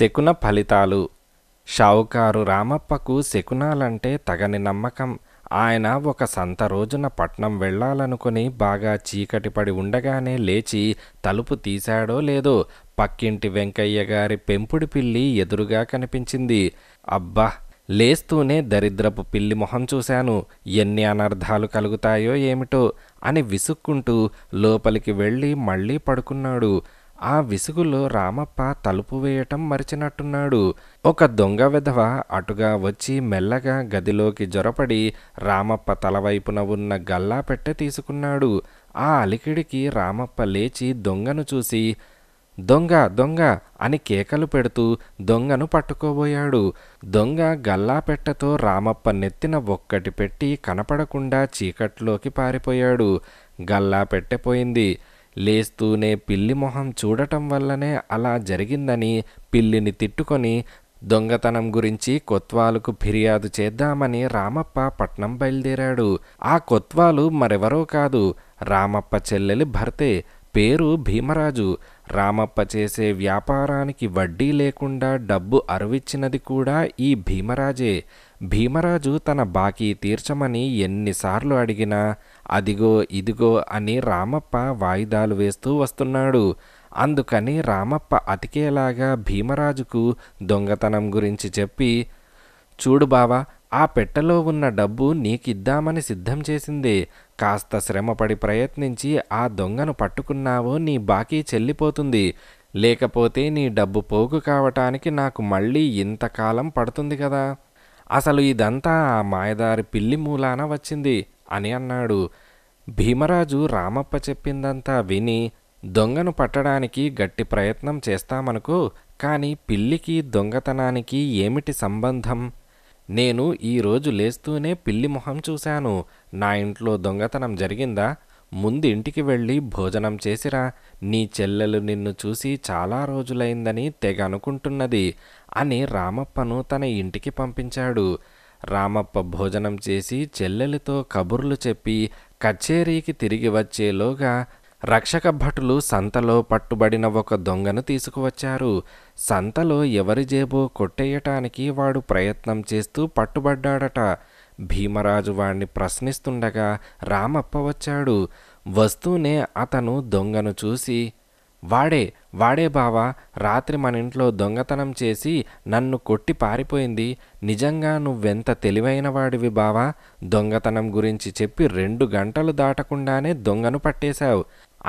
శకున ఫలితాలు షావుకారు రామప్పకు శకునాలంటే తగని నమ్మకం ఆయన ఒక సంత రోజున పట్నం వెళ్ళాలనుకుని బాగా చీకటి పడి ఉండగానే లేచి తలుపు తీశాడో లేదో పక్కింటి వెంకయ్య గారి పెంపుడు పిల్లి ఎదురుగా కనిపించింది అబ్బా లేస్తూనే దరిద్రపు పిల్లి మొహం చూశాను ఎన్ని అనర్థాలు కలుగుతాయో ఏమిటో అని విసుక్కుంటూ లోపలికి వెళ్ళి మళ్ళీ పడుకున్నాడు ఆ విసుగులో రామప్ప తలుపు వేయటం మరిచినట్టున్నాడు ఒక దొంగ విధవ అటుగా వచ్చి మెల్లగా గదిలోకి జొరపడి రామప్ప తలవైపున ఉన్న గల్లా పెట్టె తీసుకున్నాడు ఆ అలికిడికి రామప్ప లేచి దొంగను చూసి దొంగ దొంగ అని కేకలు పెడుతూ దొంగను పట్టుకోబోయాడు దొంగ గల్లా పెట్టతో రామప్ప నెత్తిన ఒక్కటి పెట్టి కనపడకుండా చీకట్లోకి పారిపోయాడు గల్లా పెట్టెపోయింది లేస్తూనే పిల్లి మొహం చూడటం వల్లనే అలా జరిగిందని పిల్లిని తిట్టుకొని దొంగతనం గురించి కొత్వాలుకు ఫిర్యాదు చేద్దామని రామప్ప పట్నం బయలుదేరాడు ఆ కొత్వాలు మరెవరో కాదు రామప్ప చెల్లెలి భర్తే పేరు భీమరాజు రామప్ప చేసే వ్యాపారానికి వడ్డీ లేకుండా డబ్బు అరువిచ్చినది కూడా ఈ భీమరాజే భీమరాజు తన బాకీ తీర్చమని ఎన్నిసార్లు అడిగినా అదిగో ఇదిగో అని రామప్ప వాయిదాలు వేస్తూ వస్తున్నాడు అందుకని రామప్ప అతికేలాగా భీమరాజుకు దొంగతనం గురించి చెప్పి చూడు బావా ఆ పెట్టెలో ఉన్న డబ్బు నీకిద్దామని సిద్ధం చేసింది కాస్త శ్రమపడి ప్రయత్నించి ఆ దొంగను పట్టుకున్నావో నీ బాకీ చెల్లిపోతుంది లేకపోతే నీ డబ్బు పోగు కావటానికి నాకు మళ్ళీ ఇంతకాలం పడుతుంది కదా అసలు ఇదంతా మాయదారి పిల్లి మూలాన వచ్చింది అని అన్నాడు భీమరాజు రామప్ప చెప్పిందంతా విని దొంగను పట్టడానికి గట్టి ప్రయత్నం చేస్తామనుకో కానీ పిల్లికి దొంగతనానికి ఏమిటి సంబంధం నేను ఈరోజు లేస్తూనే పిల్లి మొహం చూశాను నా ఇంట్లో దొంగతనం జరిగిందా ముందు ఇంటికి వెళ్ళి భోజనం చేసిరా నీ చెల్లెలు నిన్ను చూసి చాలా రోజులైందని తెగ అనుకుంటున్నది అని రామప్పను తన ఇంటికి పంపించాడు రామప్ప భోజనం చేసి చెల్లెలితో కబుర్లు చెప్పి కచేరీకి తిరిగి వచ్చేలోగా రక్షక భటులు సంతలో పట్టుబడిన ఒక దొంగను తీసుకువచ్చారు సంతలో ఎవరి జేబో కొట్టేయటానికి వాడు ప్రయత్నం చేస్తూ పట్టుబడ్డాడట భీమరాజు వాణ్ణి ప్రశ్నిస్తుండగా రామప్ప వచ్చాడు వస్తూనే అతను దొంగను చూసి వాడే వాడే బావా రాత్రి మన ఇంట్లో దొంగతనం చేసి నన్ను కొట్టి పారిపోయింది నిజంగా నువ్వెంత తెలివైన వాడివి బావా దొంగతనం గురించి చెప్పి రెండు గంటలు దాటకుండానే దొంగను పట్టేశావు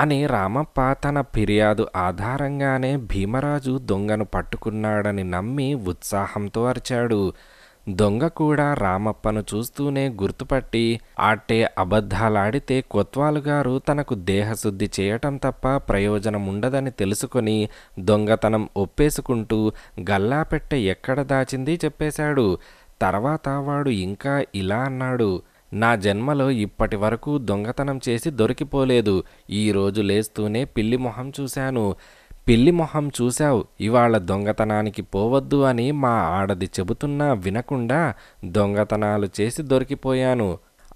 అని రామప్ప తన ఫిర్యాదు ఆధారంగానే భీమరాజు దొంగను పట్టుకున్నాడని నమ్మి ఉత్సాహంతో అరిచాడు దొంగ కూడా రామప్పను చూస్తూనే గుర్తుపట్టి ఆటే అబద్ధాలాడితే కొత్వాలు గారు తనకు దేహశుద్ధి చేయటం తప్ప ప్రయోజనం ఉండదని తెలుసుకొని దొంగతనం ఒప్పేసుకుంటూ గల్లాపెట్టె ఎక్కడ దాచింది చెప్పేశాడు తర్వాత వాడు ఇంకా ఇలా అన్నాడు నా జన్మలో ఇప్పటి వరకు దొంగతనం చేసి దొరికిపోలేదు ఈరోజు లేస్తూనే పిల్లి మొహం చూశాను పిల్లి మొహం చూశావు ఇవాళ దొంగతనానికి పోవద్దు అని మా ఆడది చెబుతున్నా వినకుండా దొంగతనాలు చేసి దొరికిపోయాను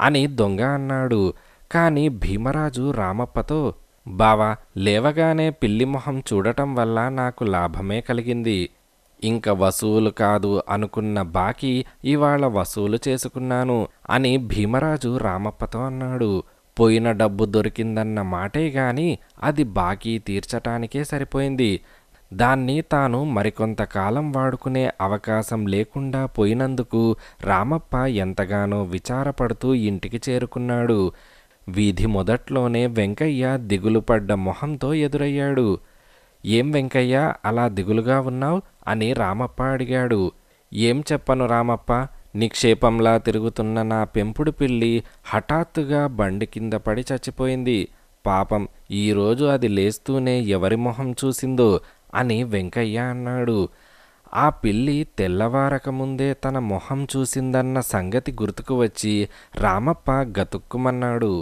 అని దొంగ అన్నాడు కాని భీమరాజు రామప్పతో బావా లేవగానే పిల్లి మొహం చూడటం వల్ల నాకు లాభమే కలిగింది ఇంక వసూలు కాదు అనుకున్న బాకీ ఇవాళ వసూలు చేసుకున్నాను అని భీమరాజు రామప్పతో అన్నాడు పోయిన డబ్బు దొరికిందన్న మాటే కానీ అది బాకీ తీర్చటానికే సరిపోయింది దాన్ని తాను మరికొంతకాలం వాడుకునే అవకాశం లేకుండా పోయినందుకు రామప్ప ఎంతగానో విచారపడుతూ ఇంటికి చేరుకున్నాడు వీధి మొదట్లోనే వెంకయ్య దిగులు పడ్డ మొహంతో ఎదురయ్యాడు ఏం వెంకయ్య అలా దిగులుగా ఉన్నావు అని రామప్ప అడిగాడు ఏం చెప్పను రామప్ప నిక్షేపంలా తిరుగుతున్న నా పెంపుడు పిల్లి హఠాత్తుగా బండి కింద పడి చచ్చిపోయింది పాపం ఈరోజు అది లేస్తూనే ఎవరి మొహం చూసిందో అని వెంకయ్య అన్నాడు ఆ పిల్లి తెల్లవారకముందే తన మొహం చూసిందన్న సంగతి గుర్తుకు వచ్చి రామప్ప గతుక్కుమన్నాడు